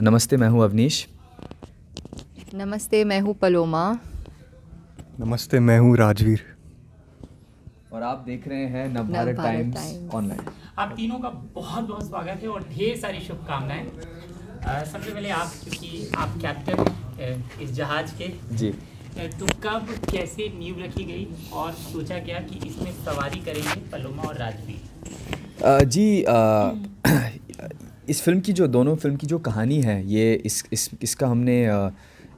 नमस्ते मैं हूँ अवनीश नमस्ते मैं हूँ पलोमा नमस्ते मैं हूँ राजवीर और आप देख रहे हैं नवभारत टाइम्स ऑनलाइन आप तीनों का बहुत बहुत स्वागत है और ढेर सारी शुभकामनाएं सबसे पहले आप क्योंकि आप कैप्टन इस जहाज के जी तो कब कैसे नींव रखी गई और सोचा गया कि इसमें सवारी करेंगे पलोमा और राजवीर जी आ, इस फिल्म की जो दोनों फिल्म की जो कहानी है ये इस इस इसका हमने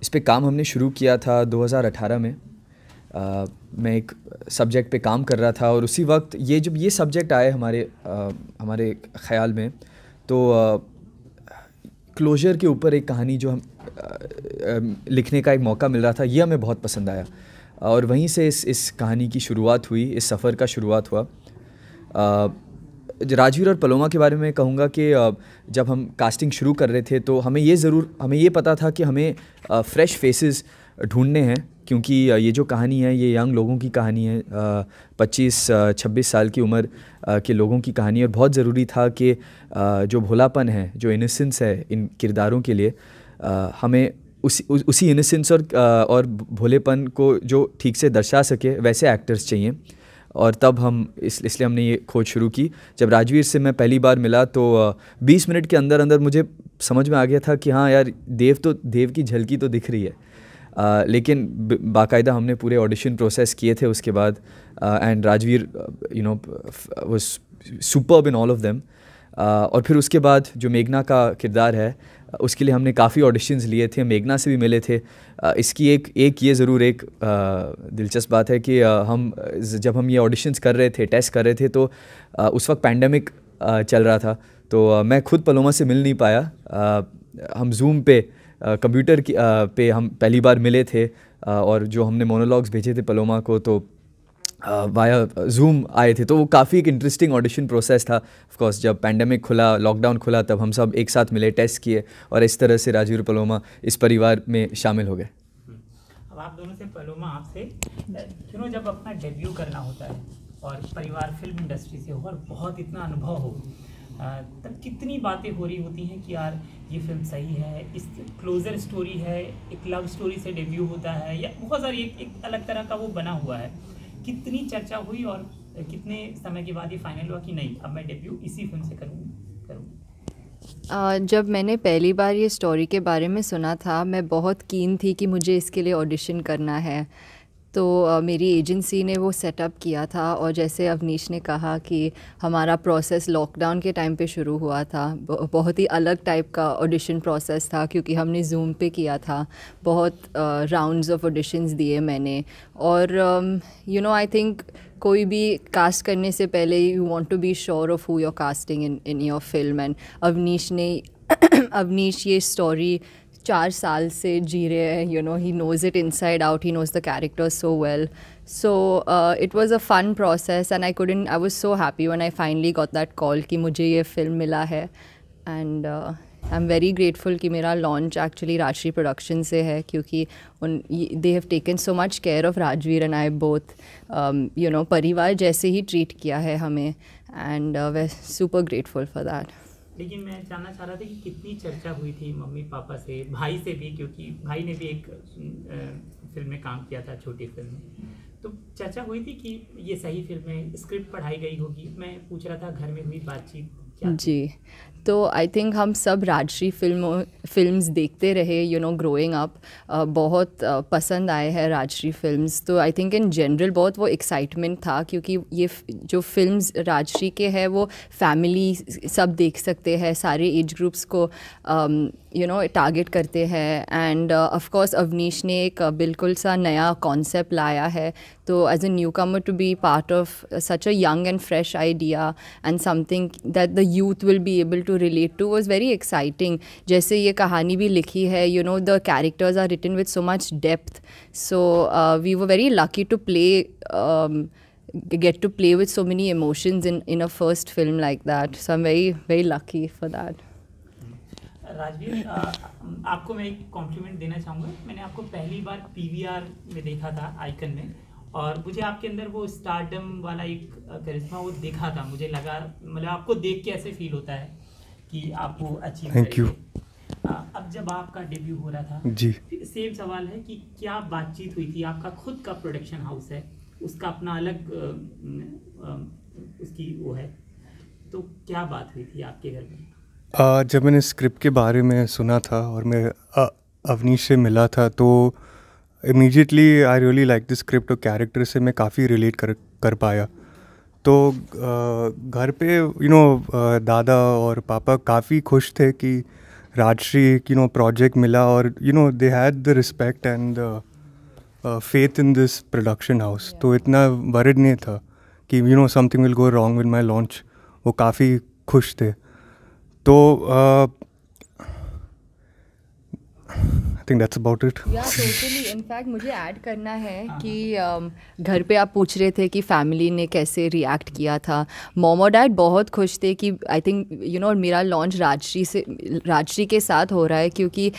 इस पर काम हमने शुरू किया था 2018 में आ, मैं एक सब्जेक्ट पे काम कर रहा था और उसी वक्त ये जब ये सब्जेक्ट आए हमारे आ, हमारे ख्याल में तो आ, क्लोजर के ऊपर एक कहानी जो हम आ, आ, लिखने का एक मौका मिल रहा था ये हमें बहुत पसंद आया और वहीं से इस इस कहानी की शुरुआत हुई इस सफ़र का शुरुआत हुआ राजवीर और पलोमा के बारे में कहूँगा कि जब हम कास्टिंग शुरू कर रहे थे तो हमें ये ज़रूर हमें ये पता था कि हमें फ्रेश फेसेस ढूंढने हैं क्योंकि ये जो कहानी है ये यंग लोगों की कहानी है पच्चीस छब्बीस साल की उम्र के लोगों की कहानी और बहुत ज़रूरी था कि जो भोलापन है जो इनोसेंस है इन किरदारों के लिए हमें उसी उसी इनोसेंस और और भोलेपन को जो ठीक से दर्शा सके वैसे एक्टर्स चाहिए और तब हम इस इसलिए हमने ये खोज शुरू की जब राजवीर से मैं पहली बार मिला तो बीस मिनट के अंदर अंदर मुझे समझ में आ गया था कि हाँ यार देव तो देव की झलकी तो दिख रही है आ, लेकिन बाकायदा हमने पूरे ऑडिशन प्रोसेस किए थे उसके बाद एंड राजवीर यू नो वो super in all of them और फिर उसके बाद जो मेघना का किरदार है उसके लिए हमने काफ़ी ऑडिशंस लिए थे मेघना से भी मिले थे इसकी एक एक ये ज़रूर एक दिलचस्प बात है कि हम जब हम ये ऑडिशंस कर रहे थे टेस्ट कर रहे थे तो उस वक्त पैंडमिक चल रहा था तो मैं खुद पलोमा से मिल नहीं पाया हम जूम पे कंप्यूटर पे हम पहली बार मिले थे और जो हमने मोनोलॉग्स भेजे थे पलोमा को तो वाया जूम आए थे तो वो काफ़ी एक इंटरेस्टिंग ऑडिशन प्रोसेस था ऑफकोर्स जब पैंडमिक खुला लॉकडाउन खुला तब हम सब एक साथ मिले टेस्ट किए और इस तरह से राजीव पलोमा इस परिवार में शामिल हो गए अब आप दोनों से पलोमा आपसे चुनो जब अपना डेब्यू करना होता है और परिवार फिल्म इंडस्ट्री से हो और बहुत इतना अनुभव हो तब कितनी बातें हो रही होती हैं कि यार ये फिल्म सही है इस क्लोजर स्टोरी है एक लव स्टोरी से डेब्यू होता है या बहुत सारी एक, एक अलग तरह का वो बना हुआ है कितनी चर्चा हुई और कितने समय के बाद ये फाइनल हुआ कि नहीं अब मैं डेब्यू इसी फिल्म से करूँगी Uh, जब मैंने पहली बार ये स्टोरी के बारे में सुना था मैं बहुत कीन थी कि मुझे इसके लिए ऑडिशन करना है तो मेरी एजेंसी ने वो सेटअप किया था और जैसे अवनीश ने कहा कि हमारा प्रोसेस लॉकडाउन के टाइम पे शुरू हुआ था बहुत ही अलग टाइप का ऑडिशन प्रोसेस था क्योंकि हमने जूम पे किया था बहुत राउंड्स ऑफ ऑडिशंस दिए मैंने और यू नो आई थिंक कोई भी कास्ट करने से पहले you want to be sure of who your casting in in your film and Avneesh ने अवनीश ये स्टोरी चार साल से जी रहे हैं you know he knows it inside out he knows the character so well so it was a fun process and I couldn't I was so happy when I finally got that call कि मुझे ये film मिला है and I am very grateful कि मेरा launch actually Rajshree production से है क्योंकि उन they have taken so much care of Rajveer and I both you know परिवार जैसे ही ट्रीट किया है हमें and we super grateful for that लेकिन मैं जानना चाह रहा था कि कितनी चर्चा हुई थी मम्मी पापा से भाई से भी क्योंकि भाई ने भी एक फिल्म में काम किया था छोटी फिल्म में तो चर्चा हुई थी कि ये सही फिल्म है स्क्रिप्ट पढ़ाई गई होगी मैं पूछ रहा था घर में हुई बातचीत जी तो आई थिंक हम सब राजश्री फिल्मों फिल्म्स देखते रहे यू नो ग्रोइंग अप बहुत uh, पसंद आए हैं राजश्री फिल्म्स तो आई थिंक इन जनरल बहुत वो एक्साइटमेंट था क्योंकि ये जो फिल्म्स राजश्री के हैं वो फैमिली सब देख सकते हैं सारे एज ग्रुप्स को यू नो टारगेट करते हैं एंड ऑफ कोर्स अवनीश ने एक बिल्कुल सा नया कॉन्सेप्ट लाया है So, as a newcomer, to be part of uh, such a young and fresh idea and something that the youth will be able to relate to was very exciting. जैसे ये कहानी भी लिखी है you know the characters are written with so much depth. So uh, we were very lucky to play. Um, get to play with so many emotions in, in a first film like that. So I'm very, very lucky for that. Rajveer uh, आपको मैं एक complement देना चाहूँगा मैंने आपको पहली बार PVR में देखा था आइकन में और मुझे आपके अंदर वो स्टार्टम वाला एक करिश्मा वो देखा था मुझे लगा मतलब आपको देख के ऐसे फील होता है कि आप वो अचीव थैंक यू अब जब आपका डेब्यू हो रहा था जी सेम सवाल है कि क्या बातचीत हुई थी आपका खुद का प्रोडक्शन हाउस है उसका अपना अलग उसकी वो है तो क्या बात हुई थी आपके घर में जब मैंने स्क्रिप्ट के बारे में सुना था और मैं अवनीश से मिला था तो immediately I really like this script और कैरेक्टर से मैं काफ़ी रिलेट कर कर पाया तो घर पे यू नो दादा और पापा काफ़ी खुश थे कि राजश्री यू नो प्रोजेक्ट मिला और you know they had the respect and the faith in this production house तो इतना वरिड नहीं था कि you know something will go wrong with my launch वो काफ़ी खुश थे तो I think that's about it in fact मुझे ऐड करना है कि um, घर पे आप पूछ रहे थे कि फैमिली ने कैसे रिएक्ट किया था मोम और डैड बहुत खुश थे कि आई थिंक यू नो मेरा लॉन्च राजश्री से राजश्री के साथ हो रहा है क्योंकि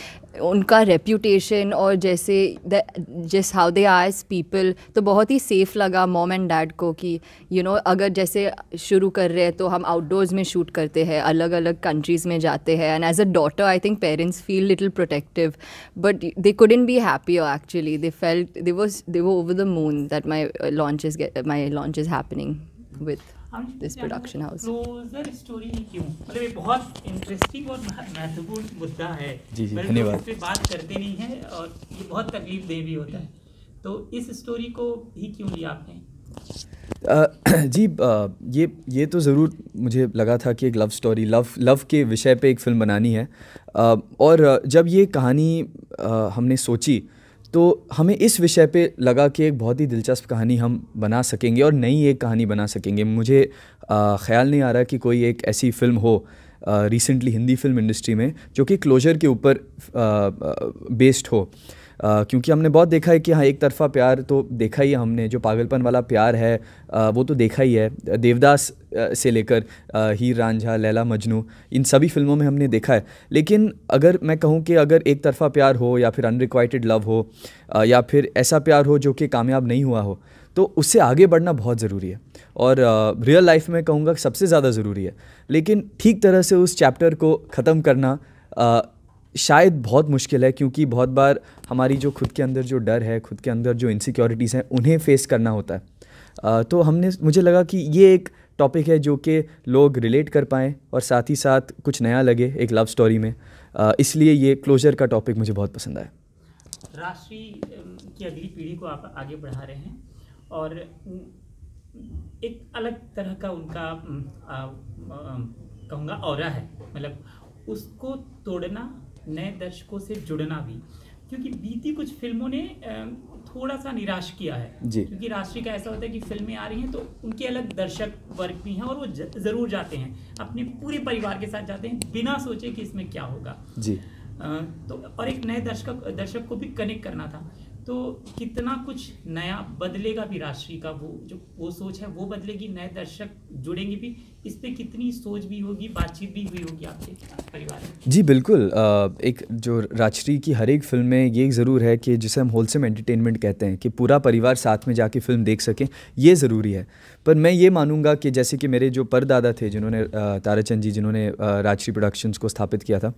उनका रेप्यूटेशन और जैसे जिस हाउ दे आज पीपल तो बहुत ही सेफ़ लगा मॉम एंड डैड को कि यू you नो know, अगर जैसे शुरू कर रहे हैं तो हम आउटडोर्स में शूट करते हैं अलग अलग कंट्रीज़ में जाते हैं and as a daughter I think parents feel little protective but they couldn't be happy actually they felt they was they वो over the moon that my launch is my launch is happening with this production house closer story क्यों मतलब ये बहुत और महत्वपूर्ण मुद्दा है जी जी तो धन्यवाद बात करते नहीं और ये बहुत तकलीफ दे भी होता है तो इस को ही क्यों लिया आपने जी ये ये तो ज़रूर मुझे लगा था कि एक लव स्टोरी लव लव के विषय पे एक फ़िल्म बनानी है और जब ये कहानी हमने सोची तो हमें इस विषय पे लगा कि एक बहुत ही दिलचस्प कहानी हम बना सकेंगे और नई एक कहानी बना सकेंगे मुझे ख़्याल नहीं आ रहा कि कोई एक ऐसी फ़िल्म हो रिसेंटली हिंदी फिल्म इंडस्ट्री में जो कि क्लोजर के ऊपर बेस्ड हो क्योंकि हमने बहुत देखा है कि हाँ एक तरफा प्यार तो देखा ही हमने जो पागलपन वाला प्यार है वो तो देखा ही है देवदास से लेकर हीर रांझा लैला मजनू इन सभी फिल्मों में हमने देखा है लेकिन अगर मैं कहूँ कि अगर एक तरफा प्यार हो या फिर अनरिक्वाइटेड लव हो या फिर ऐसा प्यार हो जो कि कामयाब नहीं हुआ हो तो उससे आगे बढ़ना बहुत ज़रूरी है और रियल लाइफ में कहूँगा सबसे ज़्यादा ज़रूरी है लेकिन ठीक तरह से उस चैप्टर को ख़त्म करना शायद बहुत मुश्किल है क्योंकि बहुत बार हमारी जो खुद के अंदर जो डर है खुद के अंदर जो इनसिक्योरिटीज़ हैं उन्हें फेस करना होता है तो हमने मुझे लगा कि ये एक टॉपिक है जो कि लोग रिलेट कर पाएँ और साथ ही साथ कुछ नया लगे एक लव स्टोरी में इसलिए ये क्लोजर का टॉपिक मुझे बहुत पसंद आया राष्ट्रीय की अगली पीढ़ी को आप आगे बढ़ा रहे हैं और एक अलग तरह का उनका कहूँगा और है मतलब उसको तोड़ना नए दर्शकों से जुड़ना भी क्योंकि बीती कुछ फिल्मों ने थोड़ा सा निराश किया है क्योंकि राष्ट्रीय का ऐसा होता है कि फिल्में आ रही हैं तो उनके अलग दर्शक वर्ग भी हैं और वो ज़रूर जाते हैं अपने पूरे परिवार के साथ जाते हैं बिना सोचे कि इसमें क्या होगा जी तो और एक नए दर्शक दर्शक को भी कनेक्ट करना था तो कितना कुछ नया बदलेगा भी राष्ट्रीय का वो जो वो सोच है वो बदलेगी नए दर्शक जुड़ेंगे भी इस पर कितनी सोच भी होगी बातचीत भी हुई होगी आपके परिवार में जी बिल्कुल एक जो राष्ट्रीय की हर एक फिल्म में ये ज़रूर है कि जिसे हम होलसेम एंटरटेनमेंट कहते हैं कि पूरा परिवार साथ में जाके फिल्म देख सकें ये ज़रूरी है पर मैं ये मानूंगा कि जैसे कि मेरे जो परदादा थे जिन्होंने ताराचंद जी जिन्होंने राजश्री प्रोडक्शंस को स्थापित किया था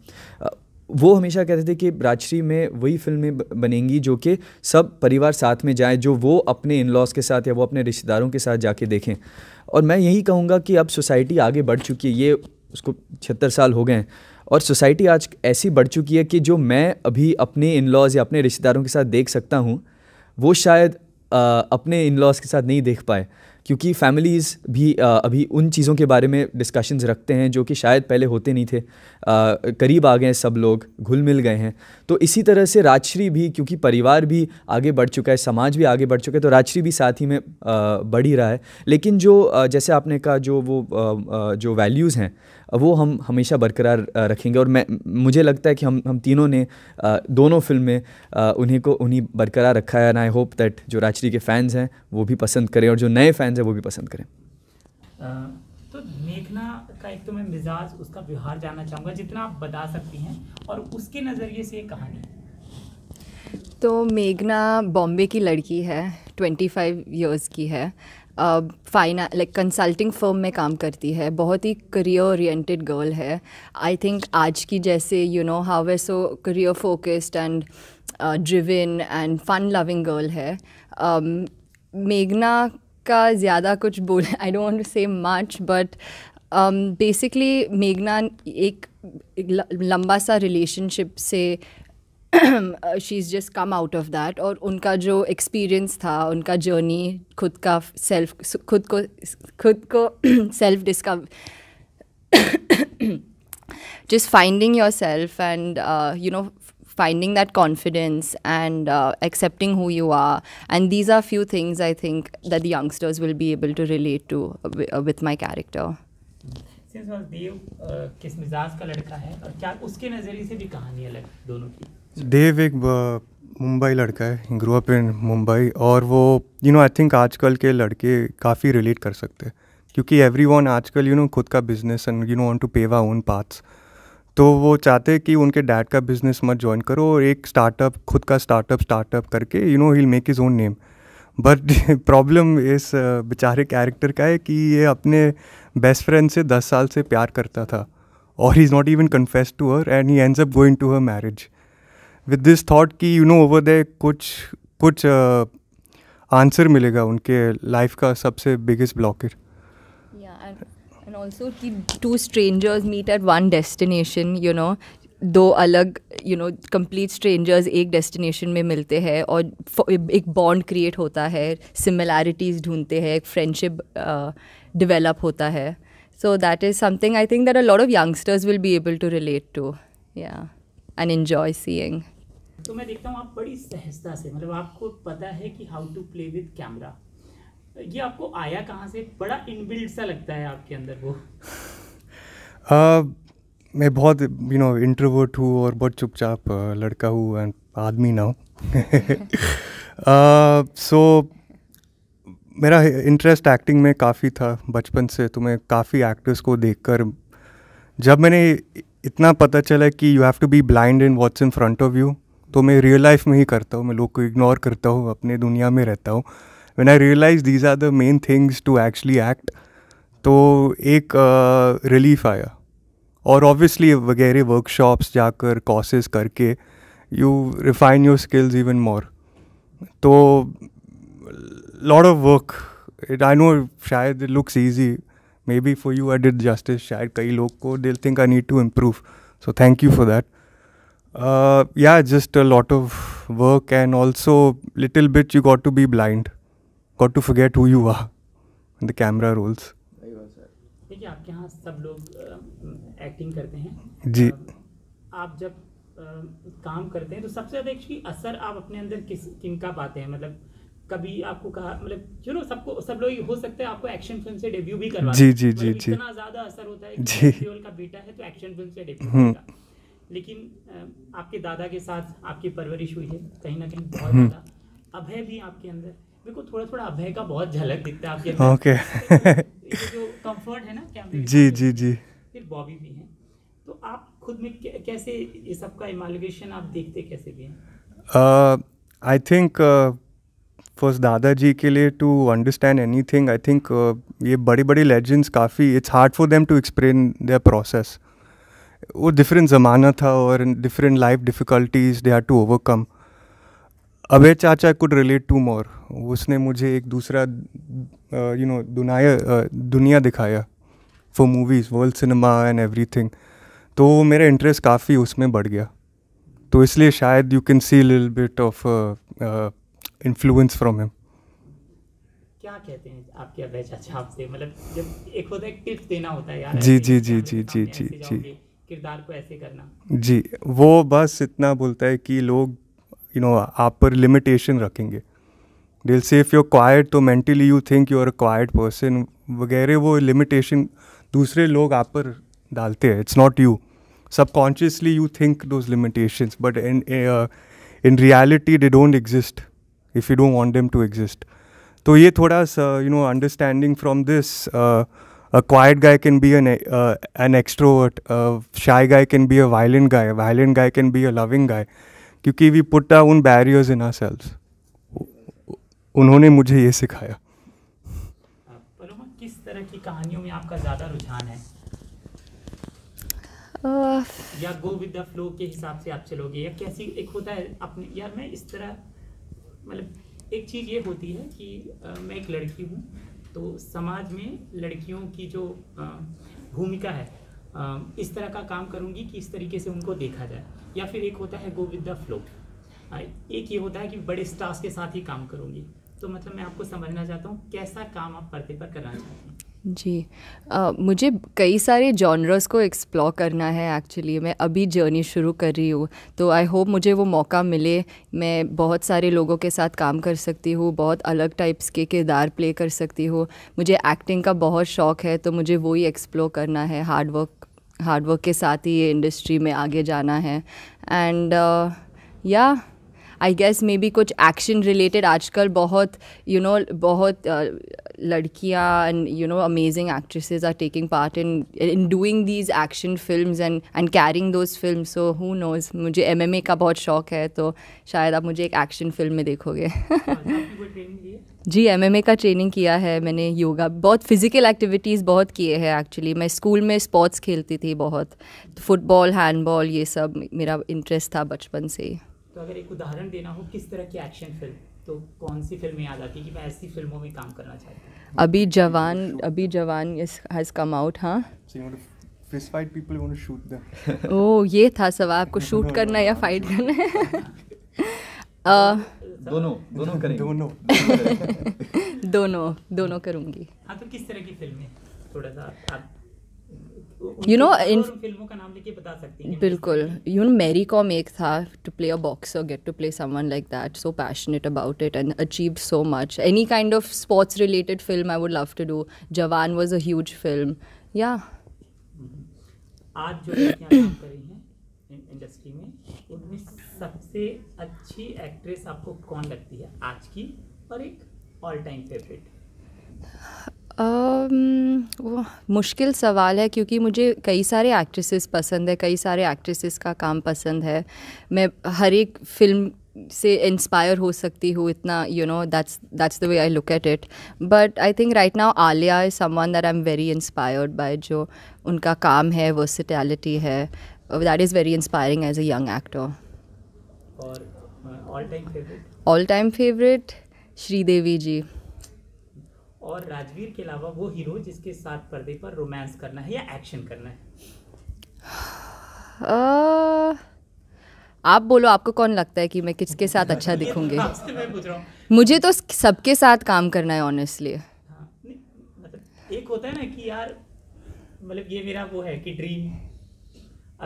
वो हमेशा कहते थे कि राजश्री में वही फिल्में बनेंगी जो कि सब परिवार साथ में जाए जो वो अपने इन लॉज के साथ या वो अपने रिश्तेदारों के साथ जाके देखें और मैं यही कहूँगा कि अब सोसाइटी आगे बढ़ चुकी है ये उसको छिहत्तर साल हो गए हैं और सोसाइटी आज ऐसी बढ़ चुकी है कि जो मैं अभी अपने इन लॉज या अपने रिश्तेदारों के साथ देख सकता हूँ वो शायद आ, अपने इन लॉज के साथ नहीं देख पाए क्योंकि फैमिलीज़ भी आ, अभी उन चीज़ों के बारे में डिस्कशंस रखते हैं जो कि शायद पहले होते नहीं थे आ, करीब आ गए सब लोग घुल मिल गए हैं तो इसी तरह से राजश्री भी क्योंकि परिवार भी आगे बढ़ चुका है समाज भी आगे बढ़ चुका है तो राजश्री भी साथ ही में बढ़ ही रहा है लेकिन जो जैसे आपने कहा जो वो जो वैल्यूज़ हैं वो हम हमेशा बरकरार रखेंगे और मैं मुझे लगता है कि हम हम तीनों ने दोनों फिल्म में उन्हीं को उन्हीं बरकरार रखा है एंड आई होप दैट जो राजश्री के फैंस हैं वो भी पसंद करें और जो नए फैंस हैं वो भी पसंद करें तो मेघना का एक तो मैं मिजाज उसका व्यवहार जानना चाहूँगा जितना आप बता सकती हैं और उसके नज़रिए से ये कहानी तो मेघना बॉम्बे की लड़की है ट्वेंटी फाइव ईयर्स की है फाइना लाइक कंसल्टिंग फर्म में काम करती है बहुत ही करियर ओरिएंटेड गर्ल है आई थिंक आज की जैसे you know how way so career focused and driven and fun loving girl है um, मेघना का ज़्यादा कुछ बोल I don't say much but basically मेघना एक लंबा सा रिलेशनशिप से she is just come out of that और उनका जो एक्सपीरियंस था उनका जर्नी खुद का सेल्फ खुद को खुद को self discover just finding yourself and you know finding that confidence and accepting who you are and these are few things I think that the will be able to relate to with my character किस मिजाज का लड़का है और क्या उसके नज़रिए से भी कहानी अलग दोनों की देव एक मुंबई लड़का है ग्रो अप इन मुंबई और वो यू नो आई थिंक आजकल के लड़के काफ़ी रिलेट कर सकते हैं क्योंकि एवरी वन आजकल यू नो खुद का business and you know want to pave own paths तो वो चाहते हैं कि उनके डैड का बिजनेस मत ज्वाइन करो और एक स्टार्टअप खुद का स्टार्टअप स्टार्टअप करके you know he make his own name but problem इस बेचारे कैरेक्टर का है कि ये अपने बेस्ट फ्रेंड से दस साल से प्यार करता था और he is not even confessed to her and he ends up going to her marriage with this thought कि यू नो ओवर दे कुछ कुछ आंसर uh, मिलेगा उनके लाइफ का सबसे biggest blockade and also, keep two strangers meet at one destination, you know, दो अलग you know complete strangers एक डेस्टिनेशन में मिलते हैं और एक बॉन्ड क्रिएट होता है सिमिलैरिटीज़ ढूंढते हैं एक फ्रेंडशिप डिवेलप uh, होता है so that is something I think that a lot of youngsters will be able to relate to या एंड एन्जॉय सीइंग तो मैं देखता हूँ आप बड़ी सहजता से मतलब आपको पता है कि how to play with camera ये आपको आया कहाँ से बड़ा इनबिल्ड सा लगता है आपके अंदर वो uh, मैं बहुत यू नो इंट्रोवर्ट हूँ और बहुत चुपचाप लड़का हूँ एंड आदमी ना हूँ सो मेरा इंटरेस्ट एक्टिंग में काफ़ी था बचपन से तो मैं काफ़ी एक्टर्स को देखकर जब मैंने इतना पता चला कि you have to be blind in what's in front of you तो मैं रियल लाइफ में ही करता हूँ मैं लोग को इग्नोर करता हूँ अपने दुनिया में रहता हूँ when I realize these are the main things to actually act तो एक रिलीफ uh, आया और ऑब्वियसली वगैरह वर्कशॉप्स जाकर कोर्सेज करके you refine your skills even more तो lot of work it I know शायद looks easy maybe for you I did justice शायद कई लोग को दिल think I need to improve so thank you for that Uh, yeah, just a lot of work and also little bit you got to be blind, got to forget who you are when the camera rolls. देखिए आपके यहाँ सब लोग acting करते हैं जी आप जब आ, काम करते हैं तो सबसे ज़्यादा एक्चुअली असर आप अपने अंदर किस किन का पाते हैं मतलब कभी आपको कहा मतलब यू नो सबको सब लोग हो सकते हैं आपको एक्शन फिल्म से डेब्यू भी करवा जी जी जी जी इतना ज़्यादा असर होता है जी का बेटा है तो एक्शन फिल्म से डेब्यू लेकिन आपके दादा के साथ आपकी परवरिश हुई है कहीं ना कहीं बहुत हम्म। ज़्यादा अभय भी आपके अंदर मेरे को थोड़ा थोड़ा अभय का बहुत झलक दिखता है आपके अंदर ओके जो कंफर्ट है ना कैमरे जी जी जी फिर बॉबी भी है तो आप खुद में कैसे ये सबका इमालिगेशन आप देखते कैसे भी हैं आई थिंक फर्स्ट दादाजी के लिए to understand anything I think ये बड़े बड़े लेजेंड्स काफ़ी it's hard for them to explain their process वो डिफरेंट ज़माना था और different life difficulties they had to overcome अबे चाचा कुड रिलेट टू मोर उसने मुझे एक दूसरा यू नो दुनिया दुनिया दिखाया for movies world cinema and everything तो मेरा इंटरेस्ट काफ़ी उसमें बढ़ गया तो इसलिए शायद यू कैन सी लिल bit of influence from him क्या कहते हैं आपके अबे चाचा आपसे मतलब जब एक होता है टिप्स देना होता है यार जी जी जी जी जी जी जी किरदार को ऐसे करना जी वो बस इतना बोलता है कि लोग यू नो आप पर लिमिटेशन रखेंगे दिल से इफ़ यू क्वाइट तो mentally you think you are quiet person वगैरह वो लिमिटेशन दूसरे लोग आप पर डालते हैं it's not you subconsciously you think those limitations but in in reality they don't exist if you don't want them to exist तो ये थोड़ा सा you know understanding from this a quiet guy can be an uh, an extrovert a shy guy can be a violent guy a violent guy can be a loving guy क्योंकि we put our own barriers in ourselves उन्होंने मुझे ये सिखाया किस तरह की कहानियों में आपका ज़्यादा रुझान है uh, या गो विद द फ्लो के हिसाब से आप चलोगे या कैसी एक होता है अपने यार मैं इस तरह मतलब एक चीज़ ये होती है कि आ, uh, मैं एक लड़की हूँ तो समाज में लड़कियों की जो भूमिका है इस तरह का काम करूँगी कि इस तरीके से उनको देखा जाए या फिर एक होता है गो विद द फ्लो एक ये होता है कि बड़े स्टार्स के साथ ही काम करूँगी तो मतलब मैं आपको समझना चाहता हूँ कैसा काम आप पर्दे पर करना चाहते हैं जी मुझे कई सारे जॉनरस को एक्सप्लोर करना है एक्चुअली मैं अभी जर्नी शुरू कर रही हूँ तो आई होप मुझे वो मौका मिले मैं बहुत सारे लोगों के साथ काम कर सकती हूँ बहुत अलग टाइप्स के किरदार प्ले कर सकती हूँ मुझे एक्टिंग का बहुत शौक़ है तो मुझे वो ही एक्सप्लोर करना है हार्डवर्क हार्डवर्क के साथ ही ये इंडस्ट्री में आगे जाना है एंड या uh, yeah, I guess maybe कुछ एक्शन रिलेटेड आजकल बहुत यू नो बहुत लड़कियाँ and you know amazing actresses are taking part in in doing these action film and and carrying those film so who knows मुझे M M A का बहुत शौक है तो शायद आप मुझे एक एक्शन फिल्म में देखोगे जी एम एम ए का ट्रेनिंग किया है मैंने योगा बहुत फिज़िकल एक्टिविटीज़ बहुत किए हैं एक्चुअली मैं स्कूल में स्पोर्ट्स खेलती थी बहुत फुटबॉल हैंडबॉल ये सब मेरा इंटरेस्ट था बचपन से ही तो अगर एक उदाहरण देना हो किस तरह की एक्शन फिल्म तो कौन सी फिल्म याद आती है कि मैं ऐसी फिल्मों में काम करना चाहती हूँ अभी जवान अभी जवान हैज़ कम आउट हाँ fist fight people want to shoot them oh ये था सवाल आपको शूट करना या फाइट करना है दोनों दोनों करेंगे दोनों दोनों दोनों करूंगी हाँ तो किस तरह की फिल्में थोड़ा सा आप यू नो इन फिल्मों का नाम लेके बता सकती हैं बिल्कुल यू नो मैरी कॉम एक था to play a boxer get to play someone like that so passionate about it and achieve so much any kind of sports related film I would love to do Jawan was a huge film या आज जो काम कर रही हैं industry में उनमें सबसे अच्छी एक्ट्रेस आपको कौन लगती है आज की और एक ऑल टाइम फेवरेट वो मुश्किल सवाल है क्योंकि मुझे कई सारे एक्ट्रेसेस पसंद है कई सारे एक्ट्रेसेस का काम पसंद है मैं हर एक फिल्म से इंस्पायर हो सकती हूँ इतना you know that's that's the way I look at it but I think right now Alia is someone that I am very inspired by जो उनका काम है वर्सिटैलिटी है that is very inspiring as a young actor all time favourite Sridevi ji और राजवीर के अलावा वो hero जिसके साथ पर्दे पर रोमांस करना है या एक्शन करना है आप बोलो आपको कौन लगता है कि मैं किसके साथ अच्छा तो दिखूंगी मुझे तो सबके साथ काम करना है ऑनेस्टली हाँ, मतलब एक होता है ना कि यार मतलब ये मेरा वो है कि ड्रीम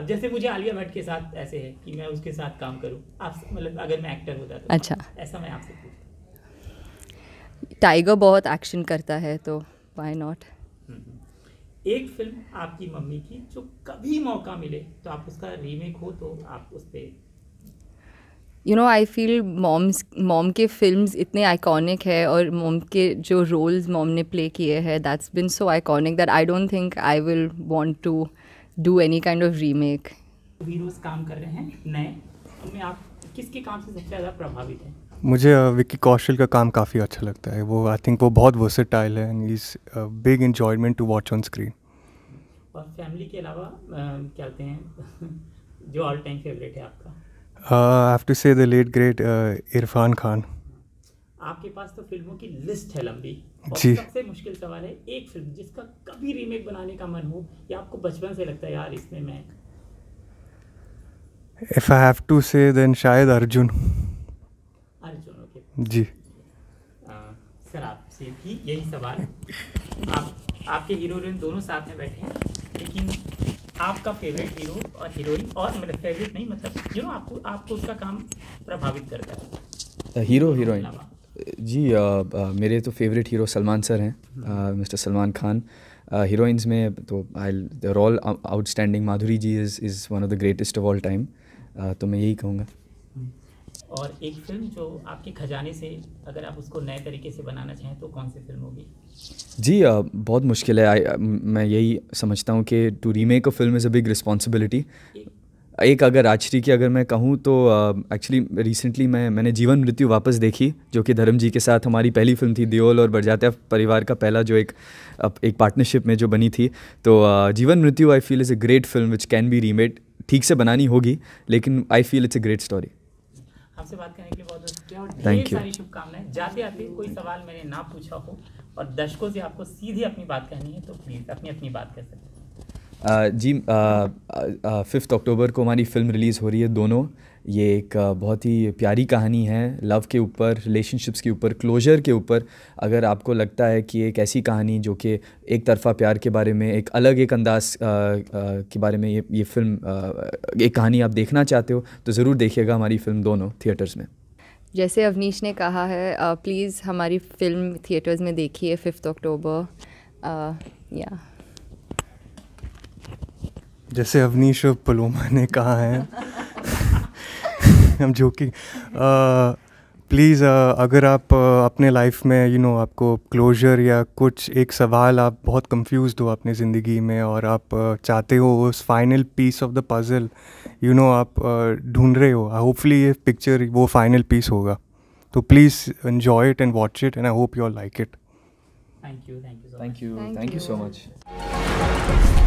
अब जैसे मुझे आलिया भट्ट के साथ ऐसे है कि मैं उसके साथ काम करूं आप मतलब अगर मैं एक्टर होता तो अच्छा ऐसा मैं आपसे पूछूँ टाइगर बहुत एक्शन करता है तो वाई नॉट हम्म। एक फिल्म आपकी मम्मी की जो कभी मौका मिले तो आप उसका रीमेक हो तो आप उस पर you know I feel moms mom के फिल्म इतने आइकॉनिक है और मॉम के जो रोल्स मॉम ने प्ले किए हैं that's been so iconic that I don't think I will want to do any kind of remake काम कर रहे हैं नए उनमें तो आप किसके काम से सबसे ज़्यादा प्रभावित हैं मुझे विक्की कौशल का काम काफ़ी अच्छा लगता है वो आई थिंक वो बहुत वर्सेटाइल है and is big enjoyment to watch on screen और फैमिली के अलावा क्या कहते हैं जो ऑल टाइम फेवरेट है आपका have to say the late great Irrfan Khan आपके पास तो फिल्मों की लिस्ट है लंबी जी सबसे मुश्किल सवाल है एक फिल्म जिसका कभी रीमेक बनाने का मन हो या आपको बचपन से लगता है यार इसमें मैं if I have to say then शायद अर्जुन जी आ, सर आपसे भी यही सवाल आप आपके हीरो हीरोइन दोनों साथ में बैठे हैं लेकिन आपका फेवरेट हीरो और हीरोइन और मतलब फेवरेट नहीं मतलब यू नो आपको आपको उसका काम प्रभावित करता है हीरो हीरोइन जी आ, आ, मेरे तो फेवरेट हीरो सलमान सर हैं मिस्टर सलमान खान हीरोइंस में तो I the role outstanding Madhuri ji is is one of the greatest of all time तो मैं यही कहूँगा और एक फिल्म जो आपके खजाने से अगर आप उसको नए तरीके से बनाना चाहें तो कौन सी फिल्म होगी जी बहुत मुश्किल है आ, मैं यही समझता हूँ कि to remake a film is a big responsibility एक अगर आचरी की अगर मैं कहूँ तो एक्चुअली रिसेंटली मैं मैंने जीवन मृत्यु वापस देखी जो कि धर्म जी के साथ हमारी पहली फिल्म थी दियोल और बरजात्या परिवार का पहला जो एक एक पार्टनरशिप में जो बनी थी तो uh, Jeevan Mrityu I feel is a great film which can be remade ठीक से बनानी होगी लेकिन I feel it's a great story आपसे बात करने के लिए बहुत बहुत शुक्रिया और ढेर सारी शुभकामनाएं जाते आते कोई सवाल मैंने ना पूछा हो और दर्शकों से आपको सीधी अपनी बात कहनी है तो प्लीज़ अपनी अपनी बात कर सकते हैं जी फिफ्थ अक्टूबर को हमारी फिल्म रिलीज़ हो रही है दोनों ये एक बहुत ही प्यारी कहानी है लव के ऊपर रिलेशनशिप्स के ऊपर क्लोजर के ऊपर अगर आपको लगता है कि एक ऐसी कहानी जो कि एक तरफ़ा प्यार के बारे में एक अलग एक अंदाज के बारे में ये ये फिल्म एक कहानी आप देखना चाहते हो तो ज़रूर देखिएगा हमारी फ़िल्म दोनों थिएटर्स में जैसे अवनीश ने कहा है प्लीज़ हमारी फ़िल्म थिएटर्स में देखिए फिफ्थ अक्टूबर या जैसे अवनीश और पलोमा ने कहा है आई एम जोकिंग प्लीज़ अगर आप uh, अपने लाइफ में यू you नो know, आपको क्लोजर या कुछ एक सवाल आप बहुत कंफ्यूज हो अपने ज़िंदगी में और आप uh, चाहते हो उस final piece of the puzzle you know आप uh, ढूंढ uh, रहे हो होपफुली ये पिक्चर वो फाइनल पीस होगा तो please enjoy it and watch it and I hope you are like it thank you thank you thank you thank you so much